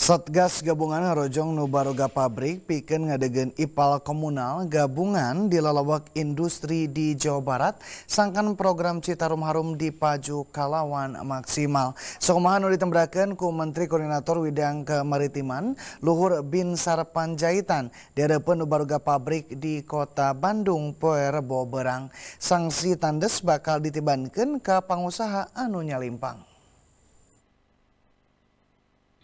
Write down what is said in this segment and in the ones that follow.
Satgas gabungan Rojong Nubaruga Pabrik piken ngadegen ipal komunal gabungan di lalawak industri di Jawa Barat sangkan program Citarum Harum di Paju Kalawan maksimal. Sokomahan udah ditembrakan ku Menteri Koordinator Widang Kemaritiman Luhur Bin Sarpanjaitan di hadapan Nubaruga Pabrik di kota Bandung puer Boberang. Sanksi tandes bakal ditibankan ke pengusaha Anunya Limpang.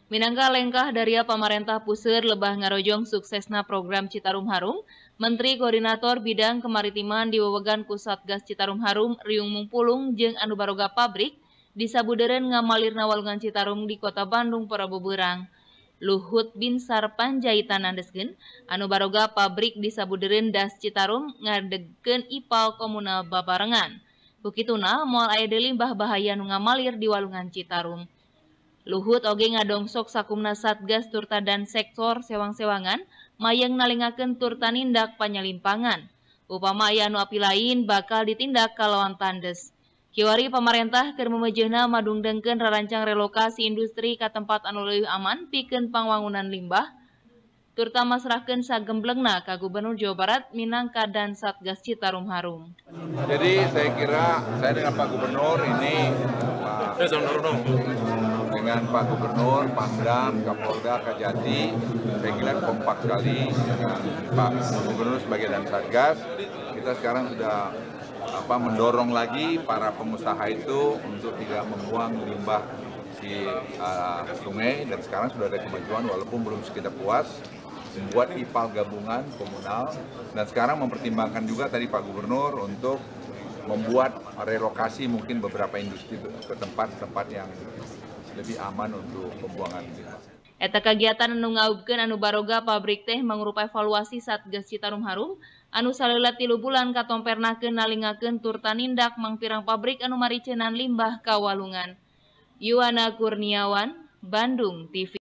Minangka lengkah dari pemerintah pusir Lebah Ngarojong suksesna program Citarum Harum, Menteri Koordinator Bidang Kemaritiman di Wewegan Gas Citarum Harum Riung Mungpulung Jeng Anubaroga pabrik di Sabuderen ngamalir nawalungan Citarum di Kota Bandung Parabuburang. Luhut bin Sarpan Jaitan Andesgen, Anubaroga pabrik di Sabuderen das Citarum ngadegen ipal komunal babarengan. Bukituna moal ayah limbah bahaya nungamalir di walungan Citarum. Luhut oge ngadongsok sakumna Satgas turta dan sektor sewang-sewangan mayang nalingaken turta nindak panyalimpangan. Upama aya api lain bakal ditindak kalawan tandes. Kiwari pemerintah keur memejehna dengken rarancang relokasi industri ka tempat anu aman pikeun pangwangunan limbah terutama serahkan sagemblengna ka Gubernur Jawa Barat, Minangka dan Satgas Citarum Harum. Jadi saya kira saya dengan Pak Gubernur ini Pak, eh, dengan Pak Gubernur, Pak Pangdam, Kapolda, Kajati, saya kira kompak sekali dengan Pak Gubernur sebagai dan Satgas. Kita sekarang sudah apa mendorong lagi para pengusaha itu untuk tidak membuang limbah di uh, sungai dan sekarang sudah ada kemajuan walaupun belum sekedar puas buat IPAL gabungan komunal dan sekarang mempertimbangkan juga tadi Pak Gubernur untuk membuat relokasi mungkin beberapa industri ke tempat-tempat yang lebih aman untuk pembuangan limbah. Eta kegiatan anu ngaubkeun anu baroga pabrik teh mangrupa evaluasi Satgas Citarum Harum anu salila tilu bulan katompernakeun nalingakeun tur tanindak mangpirang pabrik anu maricenan limbah ka Walungan. Yuana Kurniawan, Bandung TV